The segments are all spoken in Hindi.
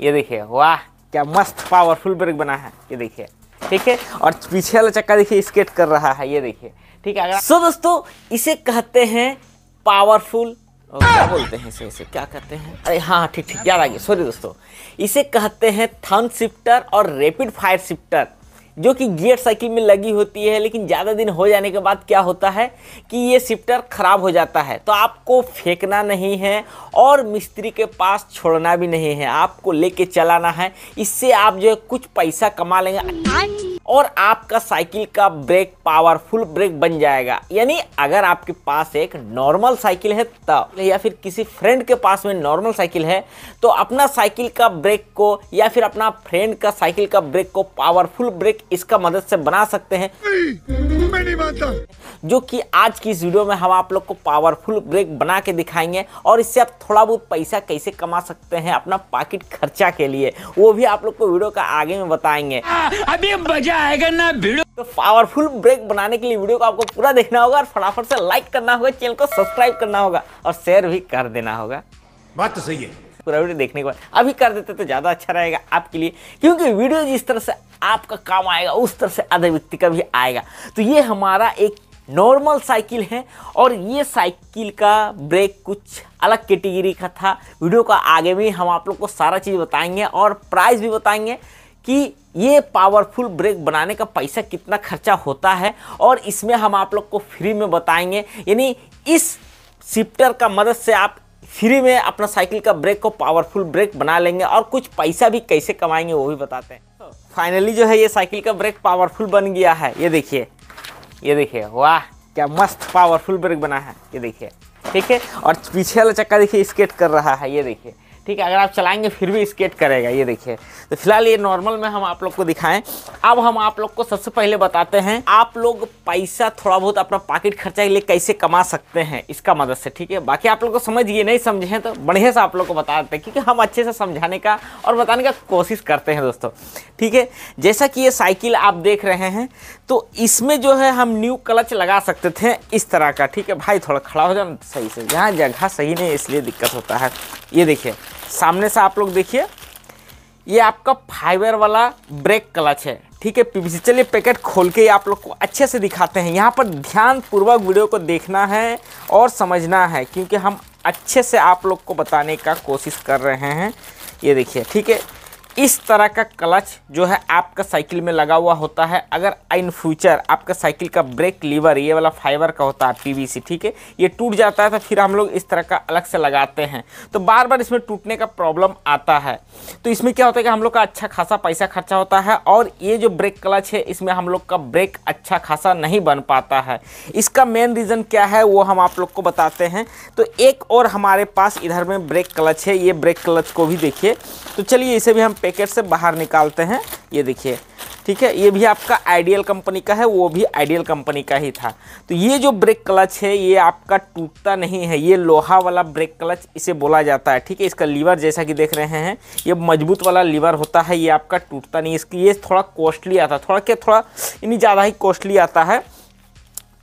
ये देखिए वाह क्या मस्त पावरफुल ब्रेक बना है ये देखिए ठीक है और पीछे वाला चक्का देखिए स्केट कर रहा है ये देखिए ठीक है अगर सो दोस्तों इसे कहते हैं पावरफुल क्या बोलते हैं इसे इसे क्या कहते हैं अरे हाँ ठीक ठीक याद आ गया सॉरी दोस्तों इसे कहते हैं थन शिफ्टर और रैपिड फायर शिफ्टर जो कि गियर साइकिल में लगी होती है लेकिन ज़्यादा दिन हो जाने के बाद क्या होता है कि ये शिफ्टर ख़राब हो जाता है तो आपको फेंकना नहीं है और मिस्त्री के पास छोड़ना भी नहीं है आपको लेके चलाना है इससे आप जो है कुछ पैसा कमा लेंगे हाँ और आपका साइकिल का ब्रेक पावरफुल ब्रेक बन जाएगा यानी अगर आपके पास एक नॉर्मल साइकिल है तब या फिर किसी फ्रेंड के पास में नॉर्मल साइकिल है तो अपना साइकिल का ब्रेक को या फिर अपना फ्रेंड का साइकिल का ब्रेक को पावरफुल ब्रेक इसका मदद से बना सकते हैं मैं नहीं मानता जो कि आज की इस वीडियो में हम आप लोग को पावरफुल ब्रेक बना के दिखाएंगे और इससे आप थोड़ा बहुत पैसा कैसे कमा सकते हैं अपना पॉकेट खर्चा के लिए वो भी आप लोग को वीडियो का आगे में बताएंगे आ, अभी मजा आएगा ना वीडियो तो पावरफुल ब्रेक बनाने के लिए वीडियो को आपको पूरा देखना होगा और फटाफट से लाइक करना होगा चैनल को सब्सक्राइब करना होगा और शेयर भी कर देना होगा बात तो सही है पूरा वीडियो देखने के बाद अभी कर देते तो ज़्यादा अच्छा रहेगा आपके लिए क्योंकि वीडियो जिस तरह से आपका काम आएगा उस तरह से अदर व्यक्ति का भी आएगा तो ये हमारा एक नॉर्मल साइकिल है और ये साइकिल का ब्रेक कुछ अलग कैटेगरी का था वीडियो का आगे भी हम आप लोग को सारा चीज़ बताएंगे और प्राइस भी बताएंगे कि ये पावरफुल ब्रेक बनाने का पैसा कितना खर्चा होता है और इसमें हम आप लोग को फ्री में बताएंगे यानी इस शिफ्टर का मदद से आप फ्री में अपना साइकिल का ब्रेक को पावरफुल ब्रेक बना लेंगे और कुछ पैसा भी कैसे कमाएंगे वो भी बताते हैं फाइनली जो है ये साइकिल का ब्रेक पावरफुल बन गया है ये देखिए ये देखिए वाह क्या मस्त पावरफुल ब्रेक बना है ये देखिए ठीक है और पीछे वाला चक्का देखिए स्केट कर रहा है ये देखिए ठीक है अगर आप चलाएंगे फिर भी स्केट करेगा ये देखिए तो फिलहाल ये नॉर्मल में हम आप लोग को दिखाएं अब हम आप लोग को सबसे पहले बताते हैं आप लोग पैसा थोड़ा बहुत अपना पॉकेट खर्चा के लिए कैसे कमा सकते हैं इसका मदद से ठीक है बाकी आप लोग को समझिए नहीं समझे तो बढ़िया से आप लोग को बता देते हैं क्योंकि हम अच्छे से समझाने का और बताने का कोशिश करते हैं दोस्तों ठीक है जैसा कि ये साइकिल आप देख रहे हैं तो इसमें जो है हम न्यू क्लच लगा सकते थे इस तरह का ठीक है भाई थोड़ा खड़ा हो जाए सही से यहाँ जगह सही नहीं इसलिए दिक्कत होता है ये देखिए सामने से आप लोग देखिए ये आपका फाइबर वाला ब्रेक क्लच है ठीक है पीवीसी चलिए पैकेट खोल के आप लोग को अच्छे से दिखाते हैं यहाँ पर ध्यानपूर्वक वीडियो को देखना है और समझना है क्योंकि हम अच्छे से आप लोग को बताने का कोशिश कर रहे हैं ये देखिए ठीक है इस तरह का क्लच जो है आपका साइकिल में लगा हुआ होता है अगर इन फ्यूचर आपका साइकिल का ब्रेक लीवर ये वाला फाइबर का होता है पीवीसी ठीक है ये टूट जाता है तो फिर हम लोग इस तरह का अलग से लगाते हैं तो बार बार इसमें टूटने का प्रॉब्लम आता है तो इसमें क्या होता है कि हम लोग का अच्छा खासा पैसा खर्चा होता है और ये जो ब्रेक क्लच है इसमें हम लोग का ब्रेक अच्छा खासा नहीं बन पाता है इसका मेन रीज़न क्या है वो हम आप लोग को बताते हैं तो एक और हमारे पास इधर में ब्रेक क्लच है ये ब्रेक क्लच को भी देखिए तो चलिए इसे भी हम पैकेट से बाहर निकालते हैं ये देखिए ठीक है ये भी आपका आइडियल कंपनी का है वो भी आइडियल कंपनी का ही था तो ये जो ब्रेक क्लच है ये आपका टूटता नहीं है ये लोहा वाला ब्रेक क्लच इसे बोला जाता है ठीक है इसका लीवर जैसा कि देख रहे हैं ये मजबूत वाला लीवर होता है ये आपका टूटता नहीं इसकी ये थोड़ा कॉस्टली आता है थोड़ा क्या थोड़ा इन ज़्यादा ही कॉस्टली आता है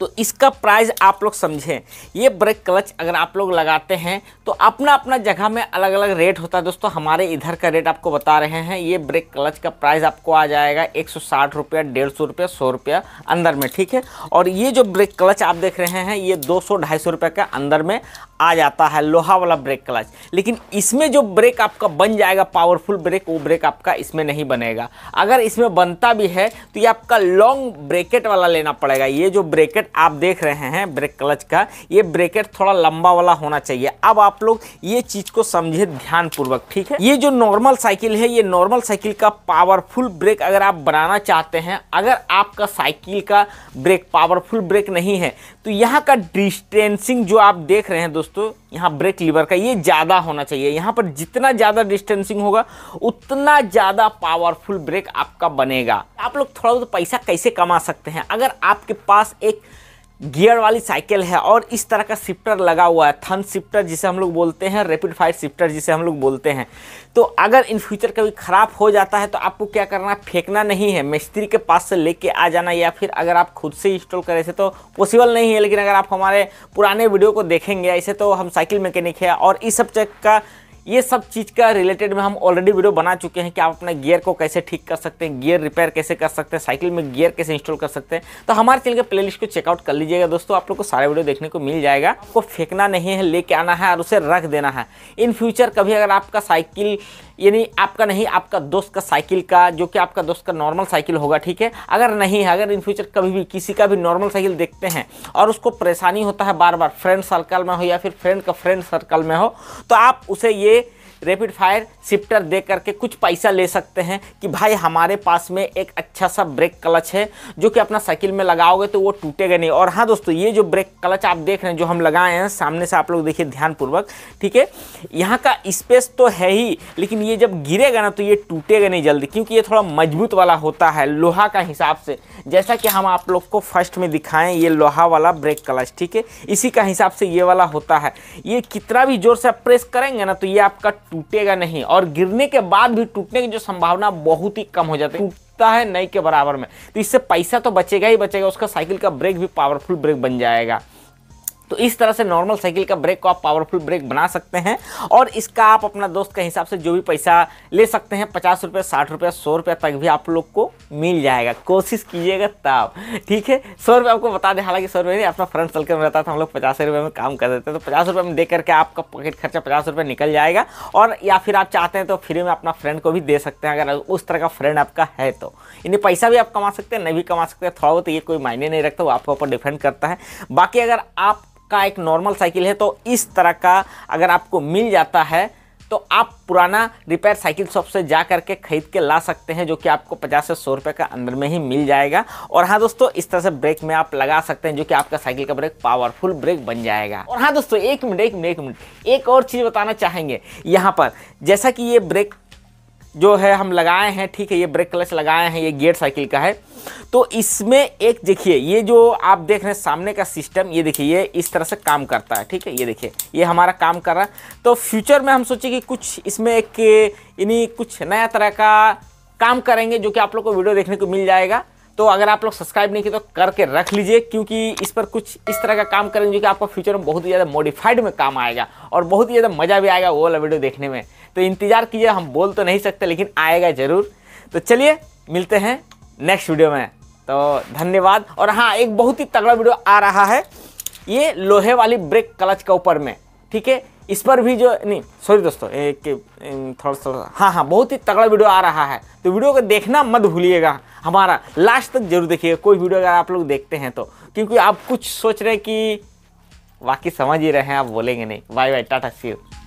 तो इसका प्राइस आप लोग समझें ये ब्रेक क्लच अगर आप लोग लगाते हैं तो अपना अपना जगह में अलग अलग रेट होता है दोस्तों हमारे इधर का रेट आपको बता रहे हैं ये ब्रेक क्लच का प्राइस आपको आ जाएगा एक सौ साठ रुपया डेढ़ सौ रुपया सौ रुपया अंदर में ठीक है और ये जो ब्रेक क्लच आप देख रहे हैं ये दो सौ ढाई सौ रुपये के अंदर में आ जाता है लोहा वाला ब्रेक क्लच लेकिन इसमें जो ब्रेक आपका बन जाएगा पावरफुल ब्रेक वो ब्रेक आपका इसमें नहीं बनेगा अगर इसमें बनता भी है तो ये आपका लॉन्ग ब्रेकेट वाला लेना पड़ेगा ये जो ब्रेकेट आप देख रहे हैं ब्रेक क्लच का ये ब्रेकेट थोड़ा लंबा वाला होना चाहिए अब आप लोग ये चीज़ को समझे ध्यानपूर्वक ठीक है ये जो नॉर्मल साइकिल है ये नॉर्मल साइकिल का पावरफुल ब्रेक अगर आप बनाना चाहते हैं अगर आपका साइकिल का ब्रेक पावरफुल ब्रेक नहीं है तो यहाँ का डिस्टेंसिंग जो आप देख रहे हैं दोस्तों दोस्तों यहाँ ब्रेक लीवर का ये ज़्यादा होना चाहिए यहाँ पर जितना ज़्यादा डिस्टेंसिंग होगा उतना ज़्यादा पावरफुल ब्रेक आपका बनेगा आप लोग थोड़ा बहुत पैसा कैसे कमा सकते हैं अगर आपके पास एक गियर वाली साइकिल है और इस तरह का शिफ्टर लगा हुआ है थन शिफ्टर जिसे हम लोग बोलते हैं रेपिड फायर शिफ्टर जिसे हम लोग बोलते हैं तो अगर इन फ्यूचर कभी ख़राब हो जाता है तो आपको क्या करना है फेंकना नहीं है मिस्त्री के पास से लेके आ जाना या फिर अगर आप खुद से इंस्टॉल करें तो पॉसिबल नहीं है लेकिन अगर आप हमारे पुराने वीडियो को देखेंगे ऐसे तो हम साइकिल मैकेनिक है और इस सब चेक का ये सब चीज़ का रिलेटेड में हम ऑलरेडी वीडियो बना चुके हैं कि आप अपने गियर को कैसे ठीक कर सकते हैं गियर रिपेयर कैसे कर सकते हैं साइकिल में गियर कैसे इंस्टॉल कर सकते हैं तो हमारे चैनल के प्लेलिस्ट को चेकआउट कर लीजिएगा दोस्तों आप लोग को सारे वीडियो देखने को मिल जाएगा आपको फेंकना नहीं है लेके आना है और उसे रख देना है इन फ्यूचर कभी अगर आपका साइकिल यानी आपका नहीं आपका दोस्त का साइकिल का जो कि आपका दोस्त का नॉर्मल साइकिल होगा ठीक है अगर नहीं है अगर इन फ्यूचर कभी भी किसी का भी नॉर्मल साइकिल देखते हैं और उसको परेशानी होता है बार बार फ्रेंड सर्कल में हो या फिर फ्रेंड का फ्रेंड सर्कल में हो तो आप उसे ये रैपिड फायर शिफ्टर दे करके कुछ पैसा ले सकते हैं कि भाई हमारे पास में एक अच्छा सा ब्रेक क्लच है जो कि अपना साइकिल में लगाओगे तो वो टूटेगा नहीं और हाँ दोस्तों ये जो ब्रेक क्लच आप देख रहे हैं जो हम लगाए हैं सामने से आप लोग देखिए ध्यानपूर्वक ठीक है यहाँ का स्पेस तो है ही लेकिन ये जब गिरेगा ना तो ये टूटेगा नहीं जल्दी क्योंकि ये थोड़ा मजबूत वाला होता है लोहा का हिसाब से जैसा कि हम आप लोग को फर्स्ट में दिखाएं ये लोहा वाला ब्रेक क्लच ठीक है इसी का हिसाब से ये वाला होता है ये कितना भी जोर से आप प्रेस करेंगे ना तो ये आपका टूटेगा नहीं और गिरने के बाद भी टूटने की जो संभावना बहुत ही कम हो जाती है टूटता है नई के बराबर में तो इससे पैसा तो बचेगा ही बचेगा उसका साइकिल का ब्रेक भी पावरफुल ब्रेक बन जाएगा तो इस तरह से नॉर्मल साइकिल का ब्रेक को आप पावरफुल ब्रेक बना सकते हैं और इसका आप अपना दोस्त के हिसाब से जो भी पैसा ले सकते हैं पचास रुपये साठ रुपये सौ रुपये तक भी आप लोग को मिल जाएगा कोशिश कीजिएगा तब ठीक है सौ रुपये आपको बता दें हालांकि सौ रुपये नहीं अपना फ्रेंड सर्कल में रहता था हम लोग पचास रुपये में काम कर देते हैं तो पचास रुपये में दे करके आपका पॉकेट खर्चा पचास रुपये निकल जाएगा और या फिर आप चाहते हैं तो फ्री में अपना फ्रेंड को भी दे सकते हैं अगर उस तरह का फ्रेंड आपका है तो यानी पैसा भी आप कमा सकते हैं नहीं भी कमा सकते हैं थोड़ा बहुत ये कोई मायने नहीं रखता वो आपके ऊपर डिपेंड करता है बाकी अगर आप का एक नॉर्मल साइकिल है तो इस तरह का अगर आपको मिल जाता है तो आप पुराना रिपेयर साइकिल शॉप से जा करके खरीद के ला सकते हैं जो कि आपको 50 से सौ रुपये का अंदर में ही मिल जाएगा और हाँ दोस्तों इस तरह से ब्रेक में आप लगा सकते हैं जो कि आपका साइकिल का ब्रेक पावरफुल ब्रेक बन जाएगा और हाँ दोस्तों एक मिनट एक मिनट एक मिनट एक और चीज़ बताना चाहेंगे यहाँ पर जैसा कि ये ब्रेक जो है हम लगाए हैं ठीक है ये ब्रेक क्लच लगाए हैं ये गियर साइकिल का है तो इसमें एक देखिए ये जो आप देख रहे हैं सामने का सिस्टम ये देखिए ये इस तरह से काम करता है ठीक है ये देखिए ये हमारा काम कर रहा है तो फ्यूचर में हम सोचे कि कुछ इसमें एक यानी कुछ नया तरह का काम करेंगे जो कि आप लोग को वीडियो देखने को मिल जाएगा तो अगर आप लोग सब्सक्राइब नहीं किए तो करके रख लीजिए क्योंकि इस पर कुछ इस तरह का काम करेंगे जो कि आपका फ्यूचर में बहुत ही ज़्यादा मॉडिफाइड में काम आएगा और बहुत ही ज़्यादा मज़ा भी आएगा वो वाला वीडियो देखने में तो इंतज़ार कीजिए हम बोल तो नहीं सकते लेकिन आएगा ज़रूर तो चलिए मिलते हैं नेक्स्ट वीडियो में तो धन्यवाद और हाँ एक बहुत ही तगड़ा वीडियो आ रहा है ये लोहे वाली ब्रेक क्लच के ऊपर में ठीक है इस पर भी जो नहीं सॉरी दोस्तों एक थोड़ा सा हाँ हाँ बहुत ही तगड़ा वीडियो आ रहा है तो वीडियो को देखना मत भूलिएगा हमारा लास्ट तक जरूर देखिएगा कोई वीडियो अगर आप लोग देखते हैं तो क्योंकि आप कुछ सोच रहे हैं कि वाकई समझ ही रहे हैं आप बोलेंगे नहीं bye bye tata see you